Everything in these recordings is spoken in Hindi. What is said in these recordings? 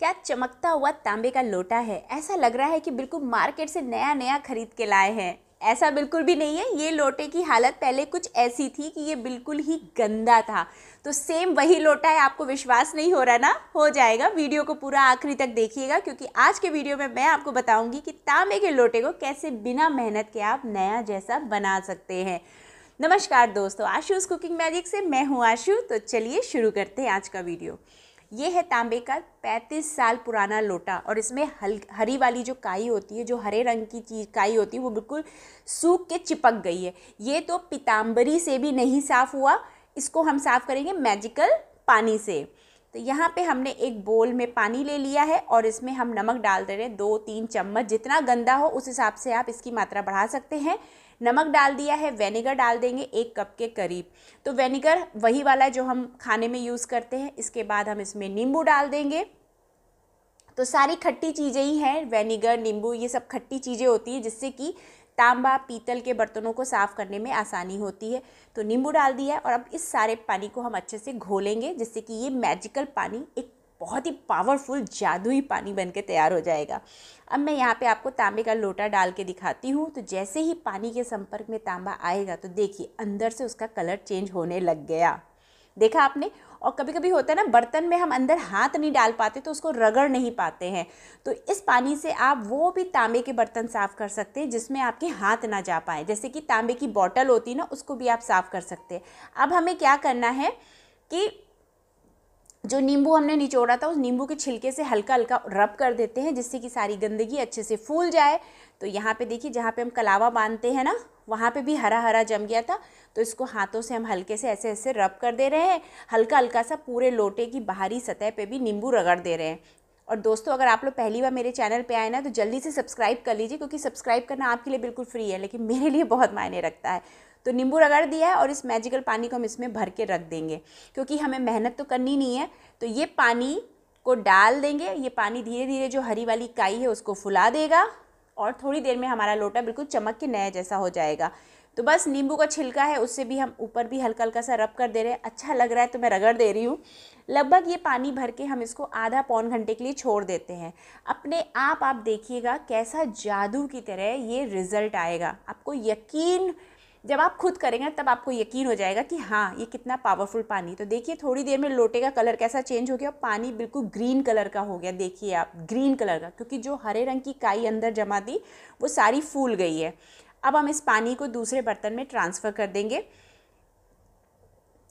क्या चमकता हुआ तांबे का लोटा है ऐसा लग रहा है कि बिल्कुल मार्केट से नया नया खरीद के लाए हैं ऐसा बिल्कुल भी नहीं है ये लोटे की हालत पहले कुछ ऐसी थी कि ये बिल्कुल ही गंदा था तो सेम वही लोटा है आपको विश्वास नहीं हो रहा ना हो जाएगा वीडियो को पूरा आखिरी तक देखिएगा क्योंकि आज के वीडियो में मैं आपको बताऊंगी कि तांबे के लोटे को कैसे बिना मेहनत के आप नया जैसा बना सकते हैं नमस्कार दोस्तों आशूज़ कुकिंग मैजिक से मैं हूँ आशू तो चलिए शुरू करते हैं आज का वीडियो ये है तांबे का पैंतीस साल पुराना लोटा और इसमें हल हरी वाली जो काई होती है जो हरे रंग की चीज काई होती है वो बिल्कुल सूख के चिपक गई है ये तो पीताम्बरी से भी नहीं साफ़ हुआ इसको हम साफ़ करेंगे मैजिकल पानी से तो यहाँ पे हमने एक बोल में पानी ले लिया है और इसमें हम नमक डाल दे रहे हैं दो तीन चम्मच जितना गंदा हो उस हिसाब से आप इसकी मात्रा बढ़ा सकते हैं नमक डाल दिया है वेनेगर डाल देंगे एक कप के करीब तो वेनेगर वही वाला है जो हम खाने में यूज़ करते हैं इसके बाद हम इसमें नींबू डाल देंगे तो सारी खट्टी चीज़ें ही हैं वेनेगर नींबू ये सब खट्टी चीज़ें होती हैं जिससे कि तांबा पीतल के बर्तनों को साफ़ करने में आसानी होती है तो नींबू डाल दिया है और अब इस सारे पानी को हम अच्छे से घोलेंगे जिससे कि ये मैजिकल पानी एक बहुत ही पावरफुल जादुई पानी बन के तैयार हो जाएगा अब मैं यहाँ पे आपको तांबे का लोटा डाल के दिखाती हूँ तो जैसे ही पानी के संपर्क में तांबा आएगा तो देखिए अंदर से उसका कलर चेंज होने लग गया देखा आपने और कभी कभी होता है ना बर्तन में हम अंदर हाथ नहीं डाल पाते तो उसको रगड़ नहीं पाते हैं तो इस पानी से आप वो भी तांबे के बर्तन साफ़ कर सकते हैं जिसमें आपके हाथ ना जा पाए जैसे कि तांबे की बॉटल होती है ना उसको भी आप साफ़ कर सकते हैं अब हमें क्या करना है कि जो नींबू हमने निचोड़ा था उस नींबू के छिलके से हल्का हल्का रब कर देते हैं जिससे कि सारी गंदगी अच्छे से फूल जाए तो यहाँ पे देखिए जहाँ पे हम कलावा बांधते हैं ना वहाँ पे भी हरा हरा जम गया था तो इसको हाथों से हम हल्के से ऐसे ऐसे रब कर दे रहे हैं हल्का हल्का सा पूरे लोटे की बाहरी सतह पर भी नींबू रगड़ दे रहे हैं और दोस्तों अगर आप लोग पहली बार मेरे चैनल पे आए ना तो जल्दी से सब्सक्राइब कर लीजिए क्योंकि सब्सक्राइब करना आपके लिए बिल्कुल फ्री है लेकिन मेरे लिए बहुत मायने रखता है तो नींबू रगड़ दिया है और इस मैजिकल पानी को हम इसमें भर के रख देंगे क्योंकि हमें मेहनत तो करनी नहीं है तो ये पानी को डाल देंगे ये पानी धीरे धीरे जो हरी वाली काई है उसको फुला देगा और थोड़ी देर में हमारा लोटा बिल्कुल चमक के नया जैसा हो जाएगा तो बस नींबू का छिलका है उससे भी हम ऊपर भी हल्का हल्का सा रब कर दे रहे हैं अच्छा लग रहा है तो मैं रगड़ दे रही हूँ लगभग ये पानी भर के हम इसको आधा पौन घंटे के लिए छोड़ देते हैं अपने आप आप देखिएगा कैसा जादू की तरह ये रिज़ल्ट आएगा आपको यकीन जब आप खुद करेंगे तब आपको यकीन हो जाएगा कि हाँ ये कितना पावरफुल पानी तो देखिए थोड़ी देर में लोटे का कलर कैसा चेंज हो गया और पानी बिल्कुल ग्रीन कलर का हो गया देखिए आप ग्रीन कलर का क्योंकि जो हरे रंग की काई अंदर जमा दी वो सारी फूल गई है अब हम इस पानी को दूसरे बर्तन में ट्रांसफ़र कर देंगे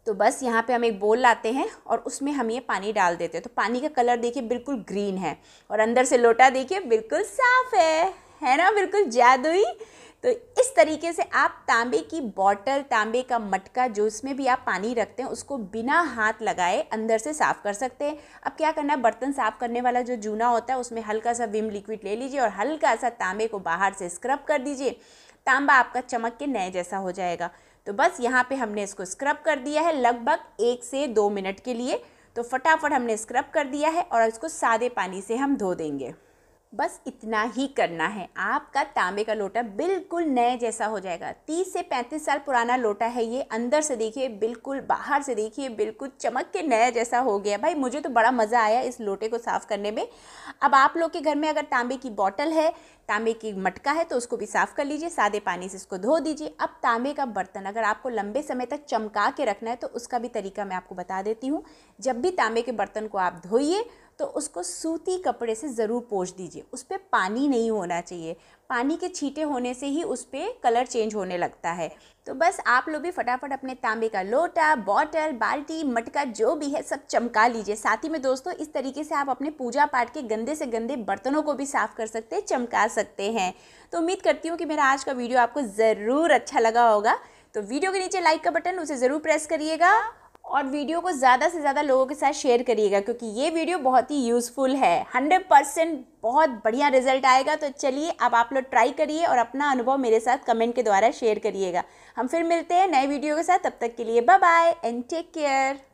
तो बस यहाँ पे हम एक बोल लाते हैं और उसमें हम ये पानी डाल देते हैं तो पानी का कलर देखिए बिल्कुल ग्रीन है और अंदर से लोटा देखिए बिल्कुल साफ़ है है ना बिल्कुल जादुई तो इस तरीके से आप तांबे की बॉटल तांबे का मटका जो इसमें भी आप पानी रखते हैं उसको बिना हाथ लगाए अंदर से साफ़ कर सकते हैं अब क्या करना है बर्तन साफ़ करने वाला जो जूना होता है उसमें हल्का सा विम लिक्विड ले लीजिए और हल्का सा तांबे को बाहर से स्क्रब कर दीजिए तांबा आपका चमक के नए जैसा हो जाएगा तो बस यहाँ पर हमने इसको स्क्रब कर दिया है लगभग एक से दो मिनट के लिए तो फटाफट हमने स्क्रब कर दिया है और इसको सादे पानी से हम धो देंगे बस इतना ही करना है आपका तांबे का लोटा बिल्कुल नए जैसा हो जाएगा 30 से 35 साल पुराना लोटा है ये अंदर से देखिए बिल्कुल बाहर से देखिए बिल्कुल चमक के नया जैसा हो गया भाई मुझे तो बड़ा मज़ा आया इस लोटे को साफ़ करने में अब आप लोग के घर में अगर तांबे की बॉटल है तांबे की मटका है तो उसको भी साफ़ कर लीजिए सादे पानी से इसको धो दीजिए अब तांबे का बर्तन अगर आपको लंबे समय तक चमका के रखना है तो उसका भी तरीका मैं आपको बता देती हूँ जब भी तांबे के बर्तन को आप धोइए तो उसको सूती कपड़े से ज़रूर पोछ दीजिए उस पर पानी नहीं होना चाहिए पानी के छीटे होने से ही उस पर कलर चेंज होने लगता है तो बस आप लोग भी फटाफट अपने तांबे का लोटा बॉटल बाल्टी मटका जो भी है सब चमका लीजिए साथ ही में दोस्तों इस तरीके से आप अपने पूजा पाठ के गंदे से गंदे बर्तनों को भी साफ़ कर सकते हैं चमका सकते हैं तो उम्मीद करती हूँ कि मेरा आज का वीडियो आपको ज़रूर अच्छा लगा होगा तो वीडियो के नीचे लाइक का बटन उसे ज़रूर प्रेस करिएगा और वीडियो को ज़्यादा से ज़्यादा लोगों के साथ शेयर करिएगा क्योंकि ये वीडियो बहुत ही यूज़फुल है हंड्रेड परसेंट बहुत बढ़िया रिजल्ट आएगा तो चलिए अब आप लोग ट्राई करिए और अपना अनुभव मेरे साथ कमेंट के द्वारा शेयर करिएगा हम फिर मिलते हैं नए वीडियो के साथ तब तक के लिए bye bye and take care